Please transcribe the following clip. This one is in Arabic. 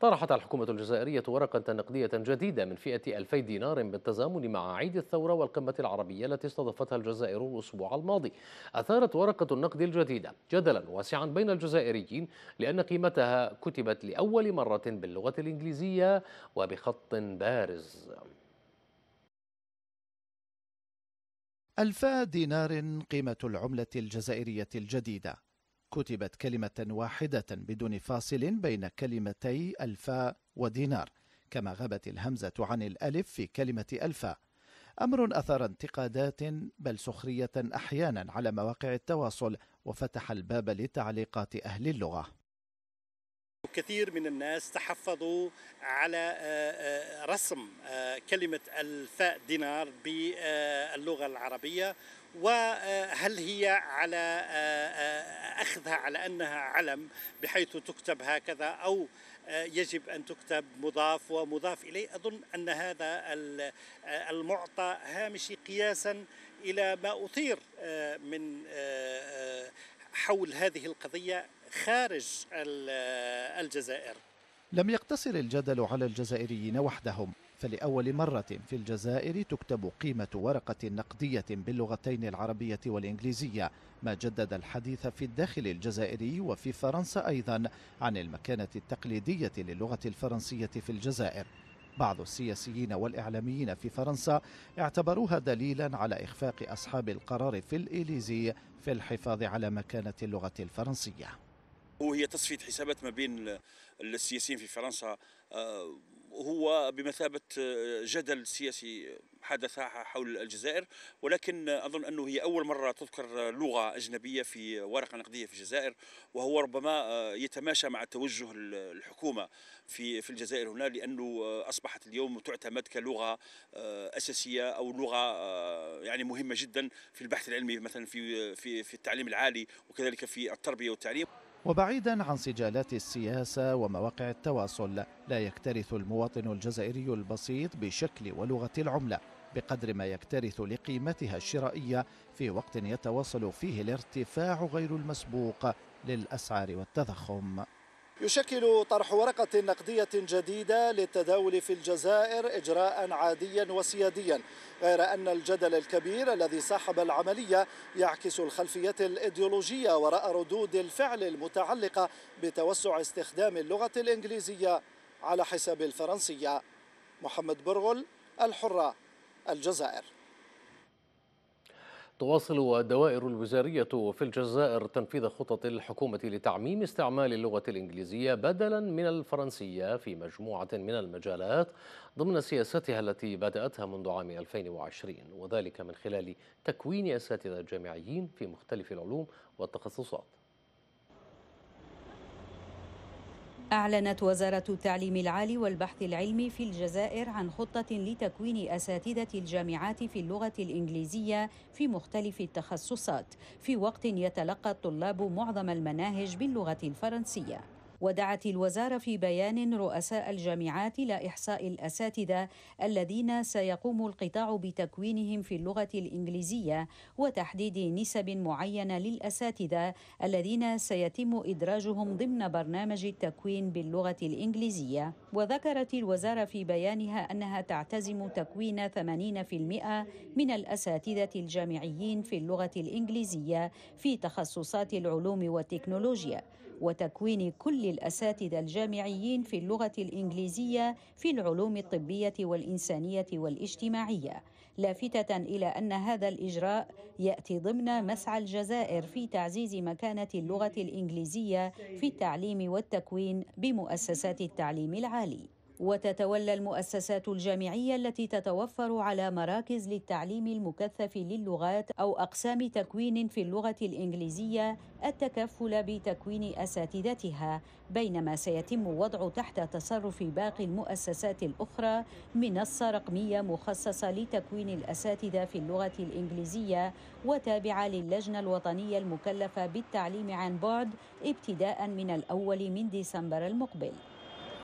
طرحت الحكومة الجزائرية ورقة نقدية جديدة من فئة 2000 دينار بالتزامن مع عيد الثورة والقمة العربية التي استضافتها الجزائر الأسبوع الماضي أثارت ورقة النقد الجديدة جدلا واسعا بين الجزائريين لأن قيمتها كتبت لأول مرة باللغة الإنجليزية وبخط بارز ألفا دينار قيمة العملة الجزائرية الجديدة كتبت كلمة واحدة بدون فاصل بين كلمتي ألفا ودينار كما غابت الهمزة عن الألف في كلمة ألفا أمر أثار انتقادات بل سخرية أحيانا على مواقع التواصل وفتح الباب لتعليقات أهل اللغة كثير من الناس تحفظوا على آه، آه، رسم آه، كلمة الفاء دينار باللغة العربية وهل هي على أخذها على أنها علم بحيث تكتب هكذا أو آه، يجب أن تكتب مضاف ومضاف إليه أظن أن هذا آه، المعطى هامشي قياسا إلى ما أثير آه، من حول هذه القضية خارج الجزائر لم يقتصر الجدل على الجزائريين وحدهم فلأول مرة في الجزائر تكتب قيمة ورقة نقدية باللغتين العربية والإنجليزية ما جدد الحديث في الداخل الجزائري وفي فرنسا أيضا عن المكانة التقليدية للغة الفرنسية في الجزائر بعض السياسيين والإعلاميين في فرنسا اعتبروها دليلا على إخفاق أصحاب القرار في الإليزي في الحفاظ على مكانة اللغة الفرنسية وهي تصفية حسابات ما بين السياسيين في فرنسا آه، هو بمثابة آه، جدل سياسي حدث حول الجزائر ولكن أظن أنه هي أول مرة تذكر لغة أجنبية في ورقة نقدية في الجزائر وهو ربما آه، يتماشى مع توجه الحكومة في في الجزائر هنا لأنه آه، أصبحت اليوم تعتمد كلغة أساسية أو لغة يعني مهمة جدا في البحث العلمي مثلا في في في التعليم العالي وكذلك في التربية والتعليم وبعيدا عن سجالات السياسة ومواقع التواصل لا يكترث المواطن الجزائري البسيط بشكل ولغة العملة بقدر ما يكترث لقيمتها الشرائية في وقت يتواصل فيه الارتفاع غير المسبوق للأسعار والتضخم يشكل طرح ورقة نقدية جديدة للتداول في الجزائر إجراء عاديا وسياديا غير أن الجدل الكبير الذي صاحب العملية يعكس الخلفية الإيديولوجية وراء ردود الفعل المتعلقة بتوسع استخدام اللغة الإنجليزية على حساب الفرنسية محمد برغل الحرة الجزائر تواصل دوائر الوزارية في الجزائر تنفيذ خطط الحكومة لتعميم استعمال اللغة الإنجليزية بدلا من الفرنسية في مجموعة من المجالات ضمن سياستها التي بدأتها منذ عام 2020 وذلك من خلال تكوين أساتذة جامعيين في مختلف العلوم والتخصصات أعلنت وزارة التعليم العالي والبحث العلمي في الجزائر عن خطة لتكوين أساتذة الجامعات في اللغة الإنجليزية في مختلف التخصصات في وقت يتلقى الطلاب معظم المناهج باللغة الفرنسية ودعت الوزارة في بيان رؤساء الجامعات إلى إحصاء الأساتذة الذين سيقوم القطاع بتكوينهم في اللغة الإنجليزية وتحديد نسب معينة للأساتذة الذين سيتم إدراجهم ضمن برنامج التكوين باللغة الإنجليزية وذكرت الوزارة في بيانها أنها تعتزم تكوين 80% من الأساتذة الجامعيين في اللغة الإنجليزية في تخصصات العلوم والتكنولوجيا وتكوين كل الأساتذة الجامعيين في اللغة الإنجليزية في العلوم الطبية والإنسانية والاجتماعية لافتة إلى أن هذا الإجراء يأتي ضمن مسعى الجزائر في تعزيز مكانة اللغة الإنجليزية في التعليم والتكوين بمؤسسات التعليم العالي وتتولى المؤسسات الجامعيه التي تتوفر على مراكز للتعليم المكثف للغات او اقسام تكوين في اللغه الانجليزيه التكفل بتكوين اساتذتها بينما سيتم وضع تحت تصرف باقي المؤسسات الاخرى منصه رقميه مخصصه لتكوين الاساتذه في اللغه الانجليزيه وتابعه للجنه الوطنيه المكلفه بالتعليم عن بعد ابتداء من الاول من ديسمبر المقبل